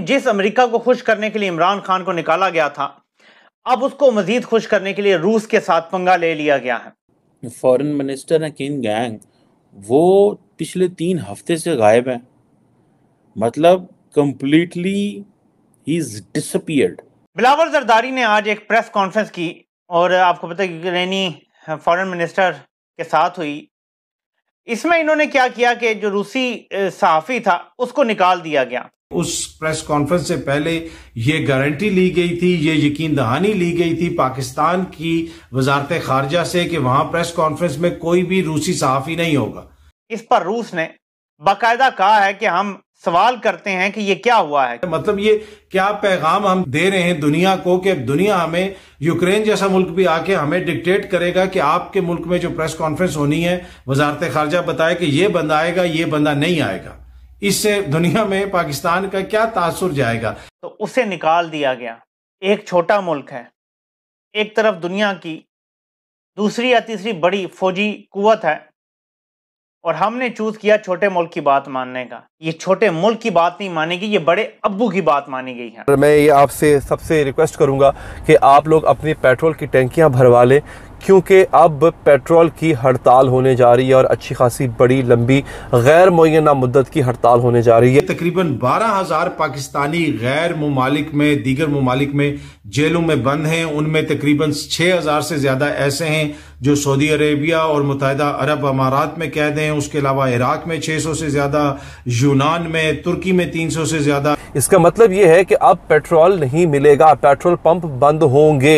जिस अमेरिका को खुश करने के लिए इमरान खान को निकाला गया था अब उसको मजीद खुश करने के लिए रूस के साथ पंगा ले लिया गया है फॉरेन मिनिस्टर किन गैंग वो पिछले तीन हफ्ते से गायब है मतलब कंप्लीटली ही इज डिसअपियर्ड बिलावर जरदारी ने आज एक प्रेस कॉन्फ्रेंस की और आपको पता है यूक्रेनी फॉरेन मिनिस्टर के साथ हुई इसमें इन्होंने क्या किया कि जो रूसी सहाफ़ी था उसको निकाल दिया गया उस प्रेस कॉन्फ्रेंस से पहले ये गारंटी ली गई थी ये यकीन दहानी ली गई थी पाकिस्तान की वजारत खारजा से कि वहां प्रेस कॉन्फ्रेंस में कोई भी रूसी सहाफ़ी नहीं होगा इस पर रूस ने बाकायदा कहा है कि हम सवाल करते हैं कि ये क्या हुआ है मतलब ये क्या पैगाम हम दे रहे हैं दुनिया को कि दुनिया हमें यूक्रेन जैसा मुल्क भी आके हमें डिक्टेट करेगा कि आपके मुल्क में जो प्रेस कॉन्फ्रेंस होनी है वजारत खारजा बताए कि ये बंदा आएगा ये बंदा नहीं आएगा इससे दुनिया में पाकिस्तान का क्या तासुर जाएगा तो उसे निकाल दिया गया एक छोटा मुल्क है एक तरफ दुनिया की दूसरी या तीसरी बड़ी फौजी कुवत है और हमने चूज किया छोटे मुल्क की बात मानने का ये छोटे मुल्क की बात नहीं मानेगी ये बड़े अबू की बात मानी गई है मैं ये आपसे सबसे रिक्वेस्ट करूंगा कि आप लोग अपनी पेट्रोल की टैंकियां भरवा लें क्योंकि अब पेट्रोल की हड़ताल होने जा रही है और अच्छी खासी बड़ी लंबी गैर मुना मुद्दत की हड़ताल होने जा रही है तकरीबन बारह हजार पाकिस्तानी गैर ममालिक में दीगर ममालिक में जेलों में बंद हैं उनमें तकरीबन छह हजार से ज्यादा ऐसे हैं जो सऊदी अरेबिया और मुतहदा अरब अमारात में कैद हैं उसके अलावा इराक में 600 से ज़्यादा यूनान में तुर्की में 300 से ज़्यादा इसका मतलब ये है कि अब पेट्रोल नहीं मिलेगा पेट्रोल पंप बंद होंगे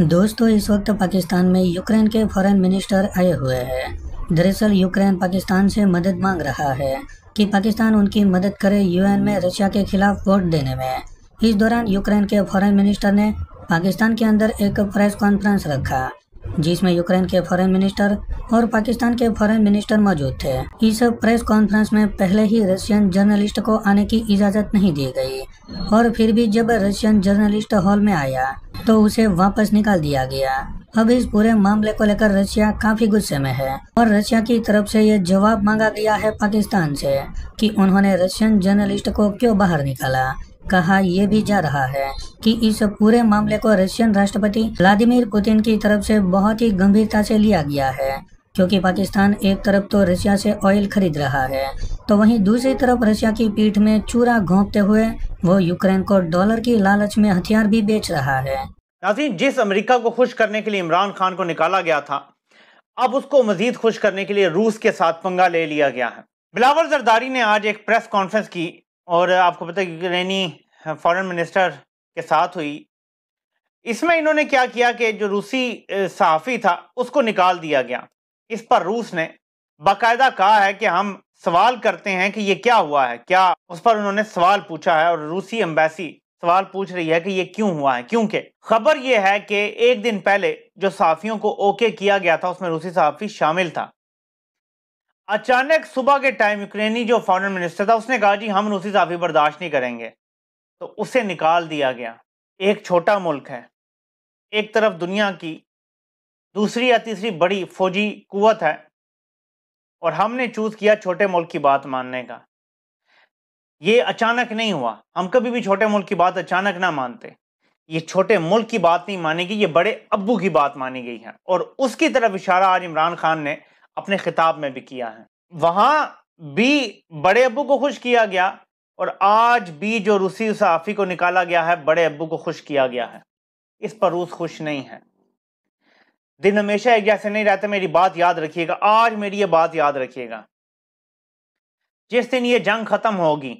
दोस्तों इस वक्त पाकिस्तान में यूक्रेन के फॉरेन मिनिस्टर आए हुए हैं दरअसल यूक्रेन पाकिस्तान से मदद मांग रहा है कि पाकिस्तान उनकी मदद करे यूएन में रशिया के खिलाफ वोट देने में इस दौरान यूक्रेन के फॉरेन मिनिस्टर ने पाकिस्तान के अंदर एक प्रेस कॉन्फ्रेंस रखा जिसमें यूक्रेन के फॉरेन मिनिस्टर और पाकिस्तान के फॉरेन मिनिस्टर मौजूद थे इस प्रेस कॉन्फ्रेंस में पहले ही रशियन जर्नलिस्ट को आने की इजाज़त नहीं दी गई और फिर भी जब रशियन जर्नलिस्ट हॉल में आया तो उसे वापस निकाल दिया गया अब इस पूरे मामले को लेकर रशिया काफी गुस्से में है और रशिया की तरफ से ये जवाब मांगा गया है पाकिस्तान से कि उन्होंने रशियन जर्नलिस्ट को क्यों बाहर निकाला कहा यह भी जा रहा है कि इस पूरे मामले को रशियन राष्ट्रपति व्लादिमीर पुतिन की तरफ से बहुत ही गंभीरता से लिया गया है क्योंकि पाकिस्तान एक तरफ तो रशिया से ऑयल खरीद रहा है तो वहीं दूसरी तरफ रशिया की पीठ में चूरा घोंपते हुए वो यूक्रेन को डॉलर की लालच में हथियार भी बेच रहा है नाजीन जिस अमेरिका को खुश करने के लिए इमरान खान को निकाला गया था अब उसको मजीद खुश करने के लिए रूस के साथ पंगा ले लिया गया है बिलावर जरदारी ने आज एक प्रेस कॉन्फ्रेंस की और आपको पता है यूक्रेनी फॉरेन मिनिस्टर के साथ हुई इसमें इन्होंने क्या किया कि जो रूसी सहाफ़ी था उसको निकाल दिया गया इस पर रूस ने बाकायदा कहा है कि हम सवाल करते हैं कि ये क्या हुआ है क्या उस पर उन्होंने सवाल पूछा है और रूसी एम्बेसी सवाल पूछ रही है कि ये क्यों हुआ है क्योंकि खबर यह है कि एक दिन पहले जो सहाफ़ियों को ओके किया गया था उसमें रूसी सहाफ़ी शामिल था अचानक सुबह के टाइम यूक्रेनी जो फॉरेन मिनिस्टर था उसने कहा जी हम रूसी साफी बर्दाश्त नहीं करेंगे तो उसे निकाल दिया गया एक छोटा मुल्क है एक तरफ दुनिया की दूसरी या तीसरी बड़ी फौजी कुत है और हमने चूज किया छोटे मुल्क की बात मानने का ये अचानक नहीं हुआ हम कभी भी छोटे मुल्क की बात अचानक ना मानते ये छोटे मुल्क की बात नहीं मानी गई ये बड़े अबू की बात मानी गई है और उसकी तरफ इशारा आज इमरान खान ने अपने खिताब में भी किया है वहां भी बड़े अबू को खुश किया गया और आज भी जो रूसी सहाफ़ी को निकाला गया है बड़े अबू को खुश किया गया है इस पर रूस खुश नहीं है दिन हमेशा एक जैसे नहीं रहते मेरी बात याद रखिएगा आज मेरी ये बात याद रखिएगा जिस दिन ये जंग ख़त्म होगी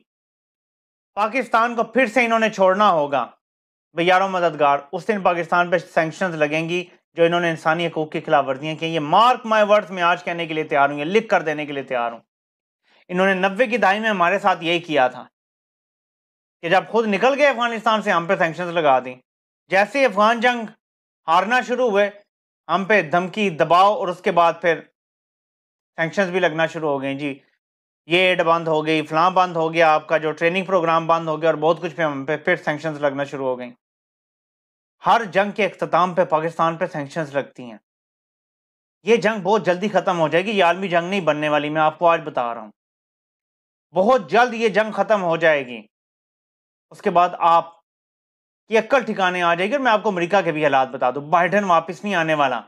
पाकिस्तान को फिर से इन्होंने छोड़ना होगा भैयारो मददगार उस दिन पाकिस्तान पर सेंक्शन लगेंगी जो इन्होंने इंसानी हकूक के खिलाफ वर्जियां की ये मार्क माई वर्ड्स में आज कहने के लिए तैयार हूँ ये लिख कर देने के लिए तैयार हूँ इन्होंने नब्बे की दहाई में हमारे साथ यही किया था कि जब खुद निकल गए अफगानिस्तान से हम पे सेंक्शन लगा दी जैसे अफगान जंग हारना शुरू हुए हम पे धमकी दबाव और उसके बाद फिर सेंक्शन भी लगना शुरू हो गए जी ये एड बंद हो गई फलां बंद हो गया आपका जो ट्रेनिंग प्रोग्राम बंद हो गया और बहुत कुछ पे हम पे फिर सेंक्शन लगना शुरू हो गई हर जंग के अख्ताम पे पाकिस्तान पे सेंक्शन लगती हैं ये जंग बहुत जल्दी ख़त्म हो जाएगी ये आलमी जंग नहीं बनने वाली मैं आपको आज बता रहा हूँ बहुत जल्द ये जंग ख़त्म हो जाएगी उसके बाद आप की अक्कल ठिकाने आ जाएगी और मैं आपको अमेरिका के भी हालात बता दूँ बाइडन वापस नहीं आने वाला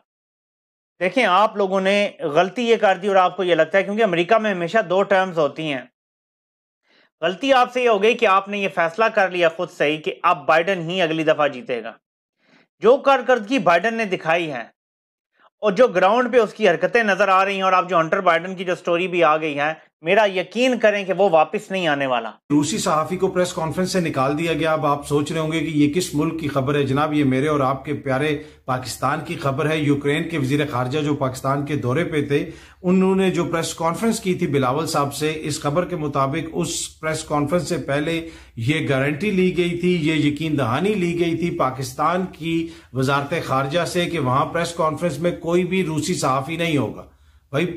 देखें आप लोगों ने गलती ये कर दी और आपको ये लगता है क्योंकि अमेरिका में हमेशा दो टर्म्स होती हैं गलती आपसे ये हो गई कि आपने ये फैसला कर लिया खुद सही कि अब बाइडन ही अगली दफ़ा जीतेगा जो कारकर्दगी बाइडन ने दिखाई है और जो ग्राउंड पे उसकी हरकतें नज़र आ रही हैं और आप जो हंटर बाइडन की जो स्टोरी भी आ गई है मेरा यकीन करें कि वो वापस नहीं आने वाला रूसी सहाफी को प्रेस कॉन्फ्रेंस से निकाल दिया गया अब आप सोच रहे होंगे कि ये किस मुल्क की खबर है जनाब ये मेरे और आपके प्यारे पाकिस्तान की खबर है यूक्रेन के वजीर खारजा जो पाकिस्तान के दौरे पे थे उन्होंने जो प्रेस कॉन्फ्रेंस की थी बिलावल साहब से इस खबर के मुताबिक उस प्रेस कॉन्फ्रेंस से पहले ये गारंटी ली गई थी ये यकीन दहानी ली गई थी पाकिस्तान की वजारत खारजा से कि वहां प्रेस कॉन्फ्रेंस में कोई भी रूसी सहाफी नहीं होगा भाई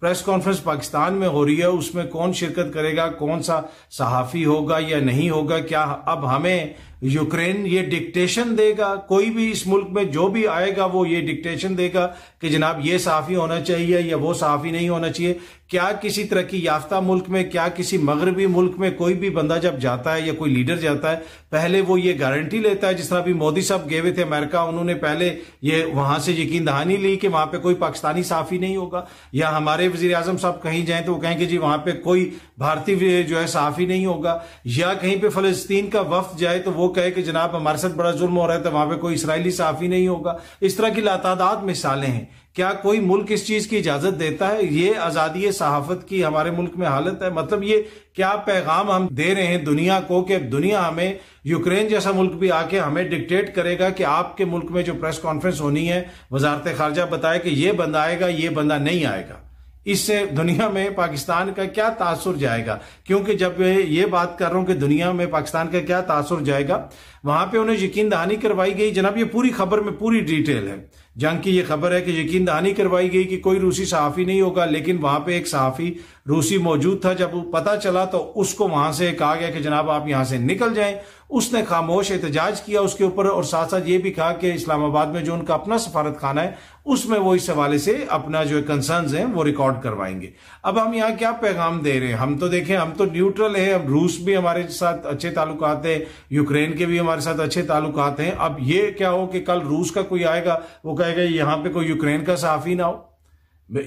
प्रेस कॉन्फ्रेंस पाकिस्तान में हो रही है उसमें कौन शिरकत करेगा कौन सा सहाफ़ी होगा या नहीं होगा क्या अब हमें यूक्रेन ये डिक्टेशन देगा कोई भी इस मुल्क में जो भी आएगा वो ये डिक्टेशन देगा कि जनाब ये साफी होना चाहिए या वो साफी नहीं होना चाहिए क्या किसी तरक्की याफ्ता मुल्क में क्या किसी मगरबी मुल्क में कोई भी बंदा जब जाता है या कोई लीडर जाता है पहले वो ये गारंटी लेता है जिस तरह अभी मोदी साहब गए हुए थे अमेरिका उन्होंने पहले ये वहां से यकीन दहानी ली कि वहां पे कोई पाकिस्तानी साफ़ी नहीं होगा या हमारे वजी आजम साहब कहीं जाए तो वो कहेंगे जी वहां पर कोई भारतीय जो है साफ़ी नहीं होगा या कहीं पर फलस्तीन का वफ्त जाए तो वो कहे कि जनाब हमारे साथ बड़ा जुल्म हो रहा है तो वहां पर कोई इसराइली साफ़ी नहीं होगा इस तरह की लातादात मिसालें हैं क्या कोई मुल्क इस चीज़ की इजाज़त देता है ये आज़ादी सहाफ़त की हमारे मुल्क में हालत है मतलब ये क्या पैगाम हम दे रहे हैं दुनिया को कि दुनिया हमें यूक्रेन जैसा मुल्क भी आके हमें डिक्टेट करेगा कि आपके मुल्क में जो प्रेस कॉन्फ्रेंस होनी है वजारत खारजा बताए कि ये बंदा आएगा ये बंदा नहीं आएगा इससे दुनिया में पाकिस्तान का क्या तासुर जाएगा क्योंकि जब ये बात कर रहा हूं कि दुनिया में पाकिस्तान का क्या तासुर जाएगा वहां पे उन्हें यकीन दहानी करवाई गई जनाब ये पूरी खबर में पूरी डिटेल है जंग की ये खबर है कि यकीन दहानी करवाई गई कि कोई रूसी सहाफ़ी नहीं होगा लेकिन वहां पे एक सहाफ़ी रूसी मौजूद था जब पता चला तो उसको वहां से कहा गया कि जनाब आप यहां से निकल जाएं उसने खामोश एहतजाज किया उसके ऊपर और साथ साथ ये भी कहा कि इस्लामाबाद में जो उनका अपना सफारत खाना है उसमें वो इस हवाले से अपना जो कंसर्न है वो रिकॉर्ड करवाएंगे अब हम यहाँ क्या पैगाम दे रहे हैं हम तो देखें हम तो न्यूट्रल है रूस भी हमारे साथ अच्छे ताल्लुक है यूक्रेन के भी हमारे हमारे साथ अच्छे ताल्लुक हैं अब ये क्या हो कि कल रूस का कोई आएगा वो कहेगा यहाँ पे कोई यूक्रेन का साफी ना हो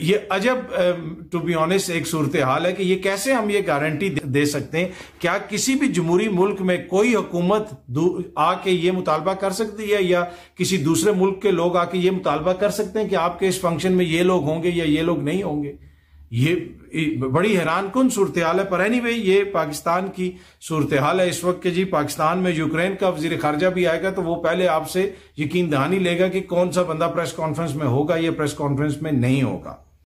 ये अजब टू बी ऑनेस्ट एक सूरत हाल है कि ये कैसे हम ये गारंटी दे सकते हैं क्या किसी भी जमहूरी मुल्क में कोई हुकूमत आके ये मुतालबा कर सकती है या किसी दूसरे मुल्क के लोग आके ये मुतालबा कर सकते हैं कि आपके इस फंक्शन में ये लोग होंगे या ये लोग नहीं होंगे ये बड़ी हैरान कन सूरत हाल है पर एनी anyway, ये पाकिस्तान की सूरत हाल है इस वक्त के जी पाकिस्तान में यूक्रेन का वजीर खारजा भी आएगा तो वो पहले आपसे यकीन दहानी लेगा कि कौन सा बंदा प्रेस कॉन्फ्रेंस में होगा या प्रेस कॉन्फ्रेंस में नहीं होगा